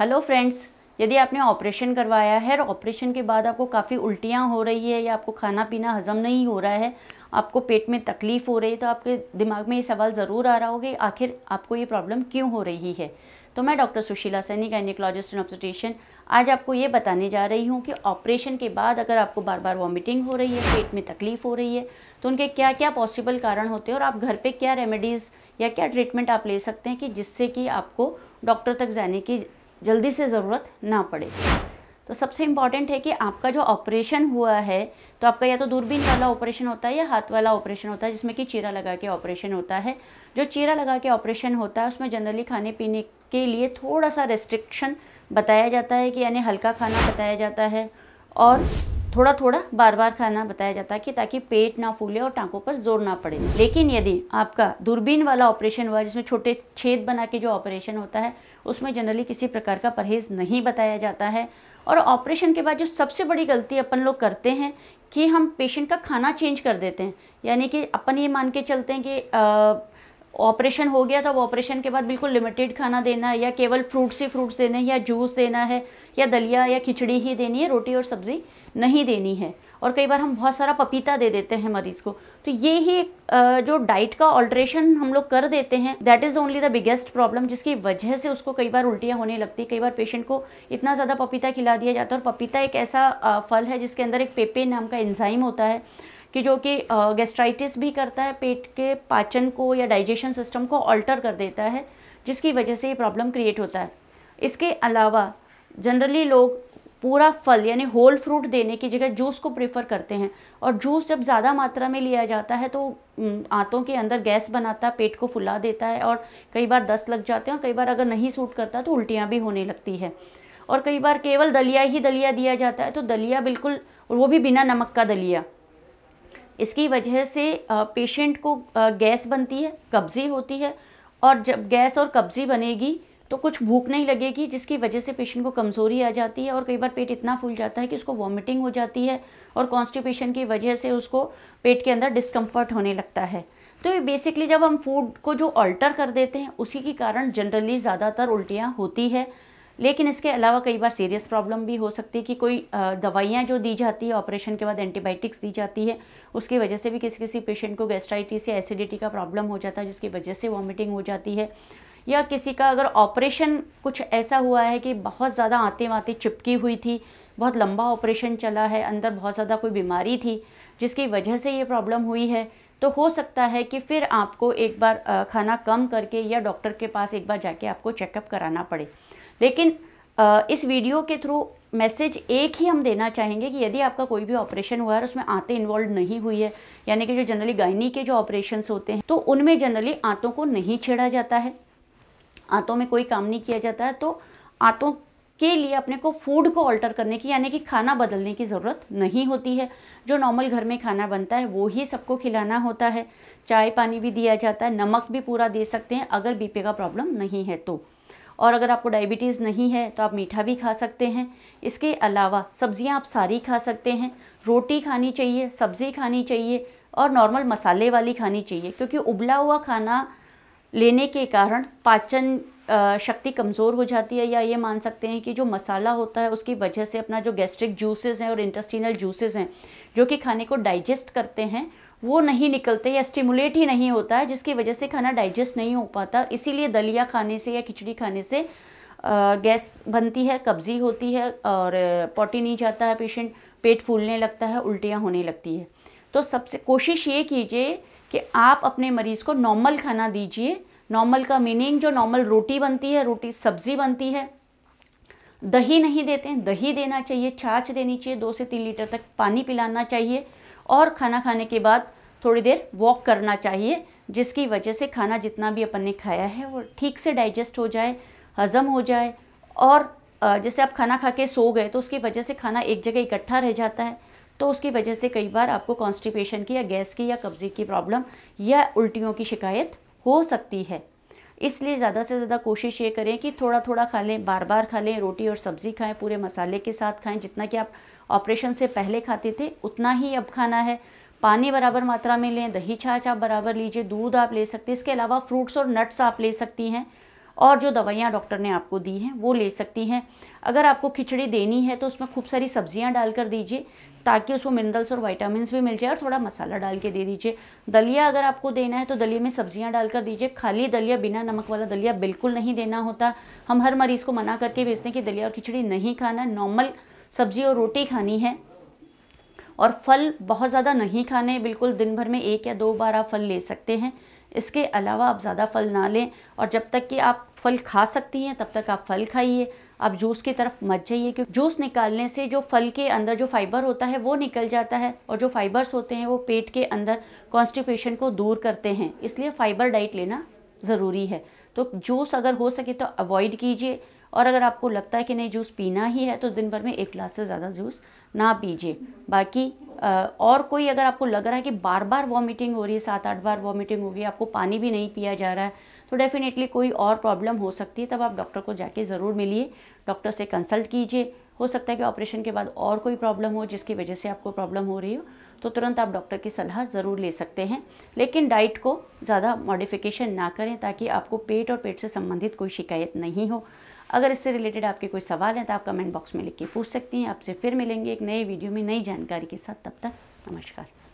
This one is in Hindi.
हेलो फ्रेंड्स यदि आपने ऑपरेशन करवाया है और ऑपरेशन के बाद आपको काफ़ी उल्टियाँ हो रही है या आपको खाना पीना हजम नहीं हो रहा है आपको पेट में तकलीफ़ हो रही है तो आपके दिमाग में ये सवाल ज़रूर आ रहा होगा आखिर आपको ये प्रॉब्लम क्यों हो रही है तो मैं doctor Sushila Saini gynaecologist and obstetrician आज आपको ये बताने जा रही हूँ कि ऑपरेशन के बाद अगर आपको बार बार वॉमिटिंग हो रही है पेट में तकलीफ़ हो रही है तो उनके क्या क्या पॉसिबल कारण होते हैं और आप घर पे क्या रेमेडीज़ या क्या ट्रीटमेंट आप ले सकते हैं कि जिससे कि आपको डॉक्टर तक जाने की जल्दी से ज़रूरत ना पड़े तो सबसे इम्पॉर्टेंट है कि आपका जो ऑपरेशन हुआ है तो आपका या तो दूरबीन वाला ऑपरेशन होता है या हाथ वाला ऑपरेशन होता है जिसमें कि चीरा लगा के ऑपरेशन होता है जो चीरा लगा के ऑपरेशन होता है उसमें जनरली खाने पीने के लिए थोड़ा सा रेस्ट्रिक्शन बताया जाता है कि यानी हल्का खाना बताया जाता है और थोड़ा थोड़ा बार बार खाना बताया जाता है कि ताकि पेट ना फूले और टांकों पर जोर ना पड़े लेकिन यदि आपका दूरबीन वाला ऑपरेशन हुआ जिसमें छोटे छेद बना के जो ऑपरेशन होता है उसमें जनरली किसी प्रकार का परहेज़ नहीं बताया जाता है और ऑपरेशन के बाद जो सबसे बड़ी गलती अपन लोग करते हैं कि हम पेशेंट का खाना चेंज कर देते हैं यानी कि अपन ये मान के चलते हैं कि ऑपरेशन हो गया तो अब ऑपरेशन के बाद बिल्कुल लिमिटेड खाना देना है या केवल फ्रूट्स ही फ्रूट्स देने या जूस देना है या दलिया या खिचड़ी ही देनी है रोटी और सब्ज़ी नहीं देनी है और कई बार हम बहुत सारा पपीता दे देते हैं मरीज़ को तो ये ही एक जो डाइट का ऑल्ट्रेशन हम लोग कर देते हैं that is only the biggest problem जिसकी वजह से उसको कई बार उल्टियाँ होने लगती कई बार पेशेंट को इतना ज़्यादा पपीता खिला दिया जाता है और पपीता एक ऐसा फल है जिसके अंदर एक पेपे नाम का एंजाइम होता है कि जो कि गैस्ट्राइटिस भी करता है पेट के पाचन को या डाइजेशन सिस्टम को ऑल्टर कर देता है जिसकी वजह से ये प्रॉब्लम क्रिएट होता है इसके अलावा जनरली लोग पूरा फल यानी होल फ्रूट देने की जगह जूस को प्रेफर करते हैं और जूस जब ज़्यादा मात्रा में लिया जाता है तो आंतों के अंदर गैस बनाता है पेट को फुला देता है और कई बार दस्त लग जाते हैं और कई बार अगर नहीं सूट करता तो उल्टियाँ भी होने लगती है और कई बार केवल दलिया ही दलिया दिया जाता है तो दलिया बिल्कुल वो भी बिना नमक का दलिया इसकी वजह से पेशेंट को गैस बनती है कब्जी होती है और जब गैस और कब्जी बनेगी तो कुछ भूख नहीं लगेगी जिसकी वजह से पेशेंट को कमज़ोरी आ जाती है और कई बार पेट इतना फूल जाता है कि उसको वॉमिटिंग हो जाती है और कॉन्स्टिपेशन की वजह से उसको पेट के अंदर डिस्कम्फर्ट होने लगता है तो ये बेसिकली जब हम फूड को जो ऑल्टर कर देते हैं उसी के कारण जनरली ज़्यादातर उल्टियाँ होती है लेकिन इसके अलावा कई बार सीरियस प्रॉब्लम भी हो सकती है कि कोई दवाइयाँ जो दी जाती है ऑपरेशन के बाद एंटीबायोटिक्स दी जाती है उसकी वजह से भी किसी किसी पेशेंट को गैस्ट्राइटिस या एसिडिटी का प्रॉब्लम हो जाता है जिसकी वजह से वॉमिटिंग हो जाती है या किसी का अगर ऑपरेशन कुछ ऐसा हुआ है कि बहुत ज़्यादा आते वाते चिपकी हुई थी बहुत लंबा ऑपरेशन चला है अंदर बहुत ज़्यादा कोई बीमारी थी जिसकी वजह से ये प्रॉब्लम हुई है तो हो सकता है कि फिर आपको एक बार खाना कम करके या डॉक्टर के पास एक बार जाके आपको चेकअप कराना पड़े लेकिन इस वीडियो के थ्रू मैसेज एक ही हम देना चाहेंगे कि यदि आपका कोई भी ऑपरेशन हुआ है और उसमें आंतें इन्वॉल्व नहीं हुई है यानी कि जो जनरली गायनी के जो ऑपरेशन होते हैं तो उनमें जनरली आंतों को नहीं छेड़ा जाता है आंतों में कोई काम नहीं किया जाता है तो आंतों के लिए अपने को फूड को ऑल्टर करने की यानी कि खाना बदलने की ज़रूरत नहीं होती है जो नॉर्मल घर में खाना बनता है वो ही सबको खिलाना होता है चाय पानी भी दिया जाता है नमक भी पूरा दे सकते हैं अगर बीपी का प्रॉब्लम नहीं है तो और अगर आपको डायबिटीज़ नहीं है तो आप मीठा भी खा सकते हैं इसके अलावा सब्ज़ियाँ आप सारी खा सकते हैं रोटी खानी चाहिए सब्ज़ी खानी चाहिए और नॉर्मल मसाले वाली खानी चाहिए क्योंकि उबला हुआ खाना लेने के कारण पाचन शक्ति कमज़ोर हो जाती है या ये मान सकते हैं कि जो मसाला होता है उसकी वजह से अपना जो गैस्ट्रिक जूसेस हैं और इंटेस्टिनल जूसेस हैं जो कि खाने को डाइजेस्ट करते हैं वो नहीं निकलते या स्टिमुलेट ही नहीं होता है जिसकी वजह से खाना डाइजेस्ट नहीं हो पाता इसीलिए दलिया खाने से या खिचड़ी खाने से गैस बनती है कब्जी होती है और पोटी नहीं जाता है पेशेंट पेट फूलने लगता है उल्टियाँ होने लगती है तो सबसे कोशिश ये कीजिए कि आप अपने मरीज़ को नॉर्मल खाना दीजिए नॉर्मल का मीनिंग जो नॉर्मल रोटी बनती है रोटी सब्ज़ी बनती है दही नहीं देते हैं दही देना चाहिए छाछ देनी चाहिए दो से तीन लीटर तक पानी पिलाना चाहिए और खाना खाने के बाद थोड़ी देर वॉक करना चाहिए जिसकी वजह से खाना जितना भी अपन ने खाया है वो ठीक से डाइजेस्ट हो जाए हज़म हो जाए और जैसे आप खाना खा के सो गए तो उसकी वजह से खाना एक जगह इकट्ठा रह जाता है तो उसकी वजह से कई बार आपको कॉन्स्टिपेशन की या गैस की या कब्जे की प्रॉब्लम या उल्टियों की शिकायत हो सकती है इसलिए ज़्यादा से ज़्यादा कोशिश ये करें कि थोड़ा थोड़ा खा लें बार बार खा लें रोटी और सब्ज़ी खाएं पूरे मसाले के साथ खाएं जितना कि आप ऑपरेशन से पहले खाते थे उतना ही अब खाना है पानी बराबर मात्रा में लें दही छाछ आप बराबर लीजिए दूध आप ले सकते हैं इसके अलावा फ्रूट्स और नट्स आप ले सकती हैं और जो दवाइयाँ डॉक्टर ने आपको दी हैं वो ले सकती हैं अगर आपको खिचड़ी देनी है तो उसमें खूब सारी सब्जियाँ डाल कर दीजिए ताकि उसको मिनरल्स और वाइटामस भी मिल जाए और थोड़ा मसाला डाल के दे दीजिए दलिया अगर आपको देना है तो दलिया में सब्जियाँ डाल कर दीजिए खाली दलिया बिना नमक वाला दलिया बिल्कुल नहीं देना होता हम हर मरीज़ को मना करके भेजते हैं कि दलिया और खिचड़ी नहीं खाना नॉर्मल सब्जी और रोटी खानी है और फल बहुत ज़्यादा नहीं खाने बिल्कुल दिन भर में एक या दो बार आप फल ले सकते हैं इसके अलावा आप ज़्यादा फल ना लें और जब तक कि आप फल खा सकती हैं तब तक आप फल खाइए आप जूस की तरफ मत जाइए क्योंकि जूस निकालने से जो फल के अंदर जो फाइबर होता है वो निकल जाता है और जो फाइबर्स होते हैं वो पेट के अंदर कॉन्स्टिपेशन को दूर करते हैं इसलिए फाइबर डाइट लेना ज़रूरी है तो जूस अगर हो सके तो अवॉइड कीजिए और अगर आपको लगता है कि नहीं जूस पीना ही है तो दिन भर में एक ग्लास से ज़्यादा जूस ना पीजिए बाकी आ, और कोई अगर आपको लग रहा है कि बार बार वॉमिटिंग हो रही है सात आठ बार वॉमिटिंग हो रही है आपको पानी भी नहीं पिया जा रहा है तो डेफ़िनेटली कोई और प्रॉब्लम हो सकती है तब आप डॉक्टर को जाके ज़रूर मिलिए डॉक्टर से कंसल्ट कीजिए हो सकता है कि ऑपरेशन के बाद और कोई प्रॉब्लम हो जिसकी वजह से आपको प्रॉब्लम हो रही हो तो तुरंत आप डॉक्टर की सलाह ज़रूर ले सकते हैं लेकिन डाइट को ज़्यादा मॉडिफिकेशन ना करें ताकि आपको पेट और पेट से संबंधित कोई शिकायत नहीं हो अगर इससे रिलेटेड आपके कोई सवाल हैं तो आप कमेंट बॉक्स में लिख के पूछ सकती हैं आपसे फिर मिलेंगे एक नए वीडियो में नई जानकारी के साथ तब तक नमस्कार